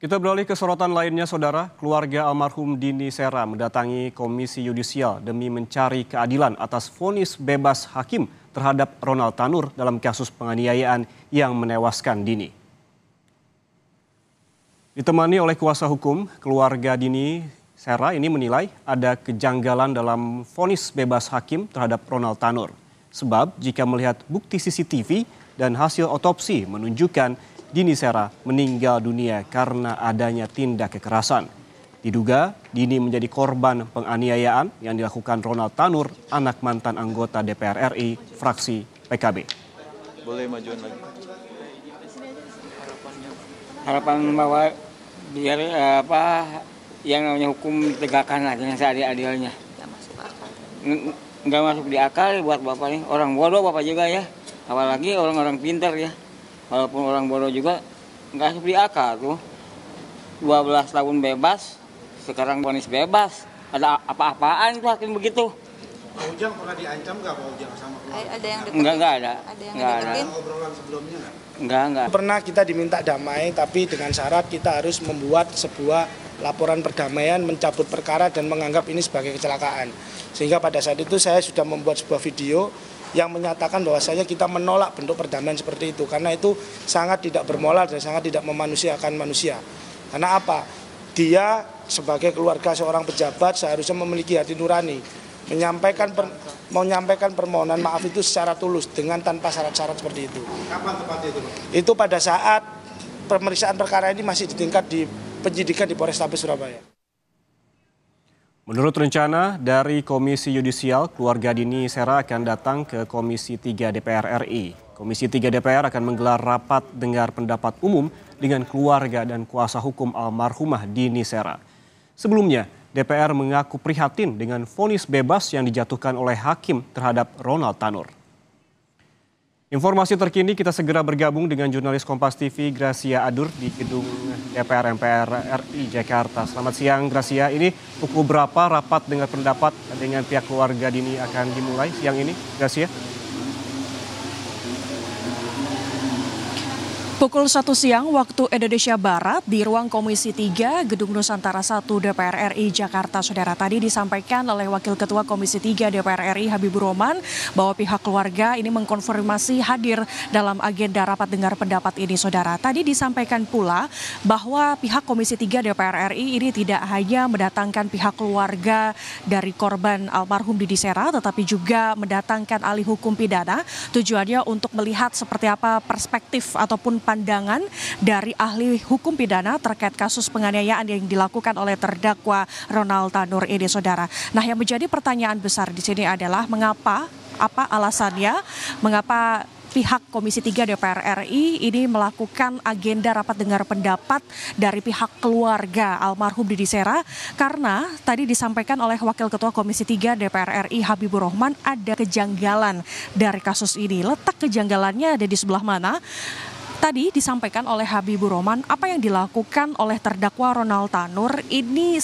Kita beralih ke sorotan lainnya, Saudara. Keluarga almarhum Dini Sera mendatangi Komisi Yudisial demi mencari keadilan atas vonis bebas hakim terhadap Ronald Tanur dalam kasus penganiayaan yang menewaskan Dini. Ditemani oleh kuasa hukum, keluarga Dini Sera ini menilai ada kejanggalan dalam vonis bebas hakim terhadap Ronald Tanur. Sebab jika melihat bukti CCTV dan hasil otopsi menunjukkan Dini Sera meninggal dunia karena adanya tindak kekerasan. Diduga Dini menjadi korban penganiayaan yang dilakukan Ronald Tanur, anak mantan anggota DPR RI fraksi PKB. Boleh maju lagi. Harapan bahwa biar eh, apa yang namanya hukum tegakkan lah dengan seadil-adilnya. Nggak masuk di akal buat bapak nih. Orang bodoh bapak juga ya. Apalagi orang-orang pintar ya walaupun orang bodoh juga nggak seperti akal tuh 12 tahun bebas sekarang ponis bebas ada apa-apaan tuh hakim begitu Pak Ujang pernah diancam nggak Pak Ujang sama keluarga? Ada yang deketin? Enggak, enggak ada. Ada yang deketin? Ada obrolan sebelumnya enggak? Enggak, enggak. Pernah kita diminta damai, tapi dengan syarat kita harus membuat sebuah laporan perdamaian, mencabut perkara, dan menganggap ini sebagai kecelakaan. Sehingga pada saat itu saya sudah membuat sebuah video yang menyatakan bahwasanya kita menolak bentuk perdamaian seperti itu karena itu sangat tidak bermoral dan sangat tidak memanusiakan manusia. Karena apa? Dia sebagai keluarga seorang pejabat seharusnya memiliki hati nurani, menyampaikan per, menyampaikan permohonan maaf itu secara tulus dengan tanpa syarat-syarat seperti itu. Kapan tepatnya itu? Itu pada saat pemeriksaan perkara ini masih di tingkat di penyidikan di Polrestabes Surabaya. Menurut rencana dari Komisi Yudisial, keluarga Dini Sera akan datang ke Komisi 3 DPR RI. Komisi 3 DPR akan menggelar rapat dengar pendapat umum dengan keluarga dan kuasa hukum almarhumah Dini Sera. Sebelumnya, DPR mengaku prihatin dengan vonis bebas yang dijatuhkan oleh hakim terhadap Ronald Tanur. Informasi terkini kita segera bergabung dengan jurnalis Kompas TV Gracia Adur di gedung DPR MPR RI Jakarta. Selamat siang Gracia. Ini pukul berapa rapat dengan pendapat dengan pihak keluarga dini akan dimulai siang ini Gracia? Pukul 1 siang waktu Indonesia Barat di ruang Komisi 3 Gedung Nusantara 1 DPR RI Jakarta Saudara tadi disampaikan oleh Wakil Ketua Komisi 3 DPR RI Habibur Rahman bahwa pihak keluarga ini mengkonfirmasi hadir dalam agenda rapat dengar pendapat ini Saudara. Tadi disampaikan pula bahwa pihak Komisi 3 DPR RI ini tidak hanya mendatangkan pihak keluarga dari korban almarhum Didi Sera tetapi juga mendatangkan ahli hukum pidana tujuannya untuk melihat seperti apa perspektif ataupun pandangan dari ahli hukum pidana terkait kasus penganiayaan yang dilakukan oleh terdakwa Ronald Tanur ini saudara. Nah yang menjadi pertanyaan besar di sini adalah mengapa apa alasannya mengapa pihak Komisi 3 DPR RI ini melakukan agenda rapat dengar pendapat dari pihak keluarga almarhum Didi Sera karena tadi disampaikan oleh Wakil Ketua Komisi 3 DPR RI Habibur Rahman ada kejanggalan dari kasus ini. Letak kejanggalannya ada di sebelah mana? Tadi disampaikan oleh Habibur Rahman, apa yang dilakukan oleh terdakwa Ronald Tanur ini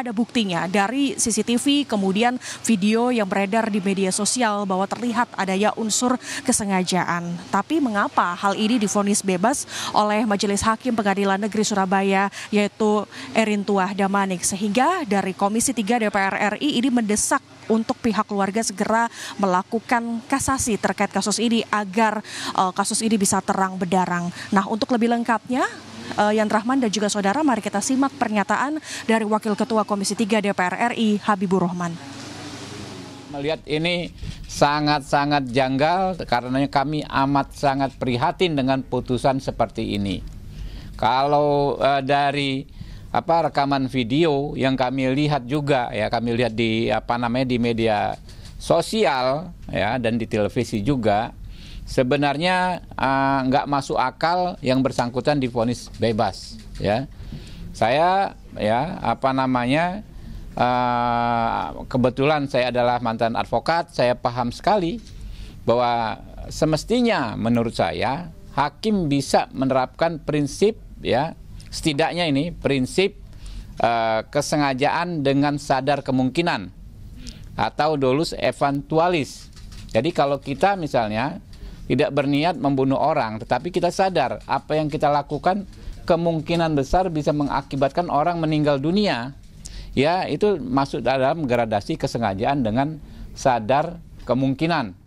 ada buktinya dari CCTV kemudian video yang beredar di media sosial bahwa terlihat adanya unsur kesengajaan. Tapi mengapa hal ini difonis bebas oleh Majelis Hakim Pengadilan Negeri Surabaya yaitu Erin Tuah Damanik sehingga dari Komisi 3 DPR RI ini mendesak untuk pihak keluarga segera melakukan kasasi terkait kasus ini agar uh, kasus ini bisa terang bedarang. Nah, untuk lebih lengkapnya uh, Yan Rahman dan juga saudara, mari kita simak pernyataan dari Wakil Ketua Komisi 3 DPR RI Habibur Rahman. Melihat ini sangat-sangat janggal karena kami amat sangat prihatin dengan putusan seperti ini. Kalau uh, dari apa rekaman video yang kami lihat juga ya kami lihat di apa namanya di media sosial ya dan di televisi juga sebenarnya uh, masuk akal yang bersangkutan difonis bebas ya saya ya apa namanya uh, kebetulan saya adalah mantan advokat saya paham sekali bahwa semestinya menurut saya hakim bisa menerapkan prinsip ya setidaknya ini prinsip uh, kesengajaan dengan sadar kemungkinan atau dolus eventualis jadi kalau kita misalnya tidak berniat membunuh orang, tetapi kita sadar apa yang kita lakukan kemungkinan besar bisa mengakibatkan orang meninggal dunia. Ya, itu masuk dalam gradasi kesengajaan dengan sadar kemungkinan.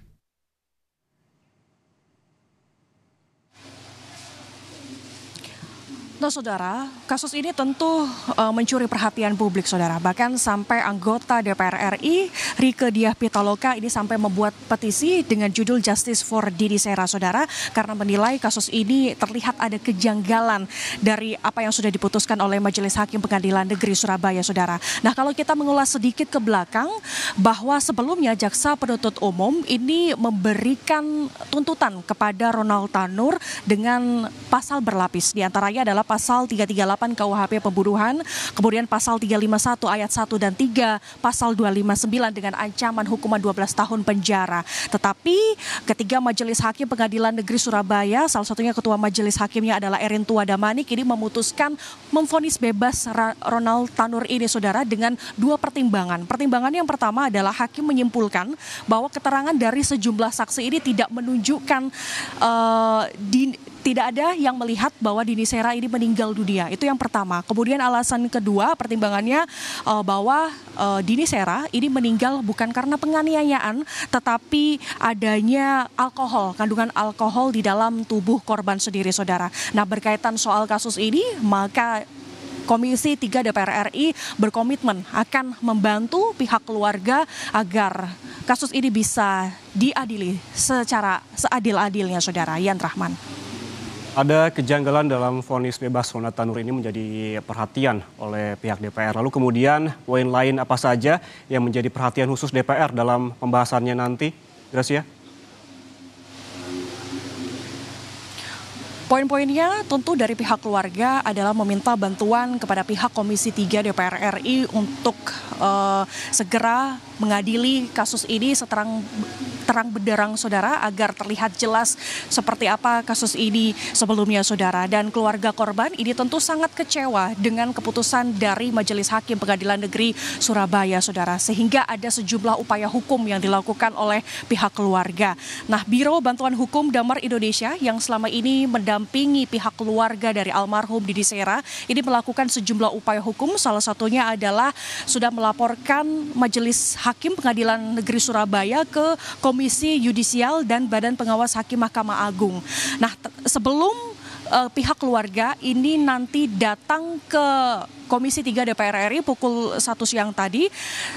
Nah, saudara, kasus ini tentu uh, mencuri perhatian publik, saudara. Bahkan sampai anggota DPR RI, Rike Diah Pitaloka, ini sampai membuat petisi dengan judul Justice for Didi Sera, saudara, karena menilai kasus ini terlihat ada kejanggalan dari apa yang sudah diputuskan oleh Majelis Hakim Pengadilan Negeri Surabaya, saudara. Nah, kalau kita mengulas sedikit ke belakang, bahwa sebelumnya jaksa penuntut umum ini memberikan tuntutan kepada Ronald Tanur dengan pasal berlapis, Di antaranya adalah pasal 338 KUHP pembunuhan, kemudian pasal 351 ayat 1 dan 3, pasal 259 dengan ancaman hukuman 12 tahun penjara. Tetapi ketiga majelis hakim Pengadilan Negeri Surabaya, salah satunya ketua majelis hakimnya adalah Erin Tua Damani, ini memutuskan memfonis bebas Ronald Tanur ini Saudara dengan dua pertimbangan. Pertimbangan yang pertama adalah hakim menyimpulkan bahwa keterangan dari sejumlah saksi ini tidak menunjukkan uh, di, tidak ada yang melihat bahwa Dini Sera ini meninggal dunia. Itu yang pertama. Kemudian alasan kedua pertimbangannya uh, bahwa uh, Dini Sera ini meninggal bukan karena penganiayaan tetapi adanya alkohol, kandungan alkohol di dalam tubuh korban sendiri Saudara. Nah, berkaitan soal kasus ini maka Komisi 3 DPR RI berkomitmen akan membantu pihak keluarga agar kasus ini bisa diadili secara seadil-adilnya Saudara Yan Rahman. Ada kejanggalan dalam vonis bebas Sona Tanur ini menjadi perhatian oleh pihak DPR. Lalu kemudian poin lain apa saja yang menjadi perhatian khusus DPR dalam pembahasannya nanti, Gracia? Poin-poinnya tentu dari pihak keluarga adalah meminta bantuan kepada pihak Komisi 3 DPR RI untuk uh, segera mengadili kasus ini seterang terang benderang saudara agar terlihat jelas seperti apa kasus ini sebelumnya saudara. Dan keluarga korban ini tentu sangat kecewa dengan keputusan dari Majelis Hakim Pengadilan Negeri Surabaya saudara. Sehingga ada sejumlah upaya hukum yang dilakukan oleh pihak keluarga. Nah Biro Bantuan Hukum Damar Indonesia yang selama ini mendampingi pihak keluarga dari almarhum Didi Sera ini melakukan sejumlah upaya hukum salah satunya adalah sudah melaporkan Majelis Hakim Pengadilan Negeri Surabaya ke Komisi Komisi Yudisial dan Badan Pengawas Hakim Mahkamah Agung. Nah, sebelum uh, pihak keluarga ini nanti datang ke Komisi 3 DPR RI pukul 1 siang tadi.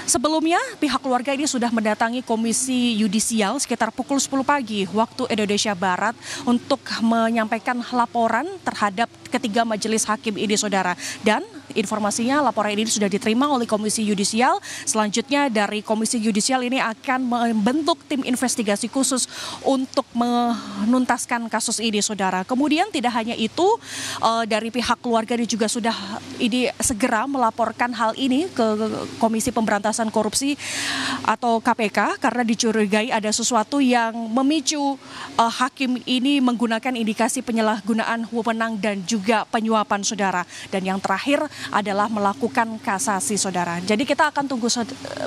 Sebelumnya pihak keluarga ini sudah mendatangi Komisi Yudisial sekitar pukul 10 pagi waktu Indonesia Barat untuk menyampaikan laporan terhadap ketiga majelis hakim ini saudara. Dan informasinya laporan ini sudah diterima oleh Komisi Yudisial. Selanjutnya dari Komisi Yudisial ini akan membentuk tim investigasi khusus untuk menuntaskan kasus ini, saudara. Kemudian tidak hanya itu, eh, dari pihak keluarga ini juga sudah ini segera melaporkan hal ini ke Komisi Pemberantasan Korupsi atau KPK karena dicurigai ada sesuatu yang memicu eh, hakim ini menggunakan indikasi penyalahgunaan wewenang dan juga penyuapan saudara. Dan yang terakhir adalah melakukan kasasi saudara. Jadi kita akan tunggu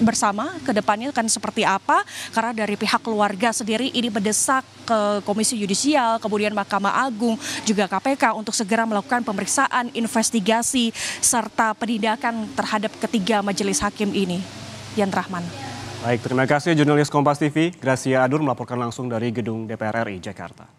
bersama ke depannya akan seperti apa karena dari pihak keluarga sendiri ini mendesak ke Komisi Yudisial, kemudian Mahkamah Agung juga KPK untuk segera melakukan pemeriksaan, investigasi serta penindakan terhadap ketiga majelis hakim ini. Yan Rahman. Baik, terima kasih jurnalis Kompas TV, Gracia Adur melaporkan langsung dari gedung DPR RI Jakarta.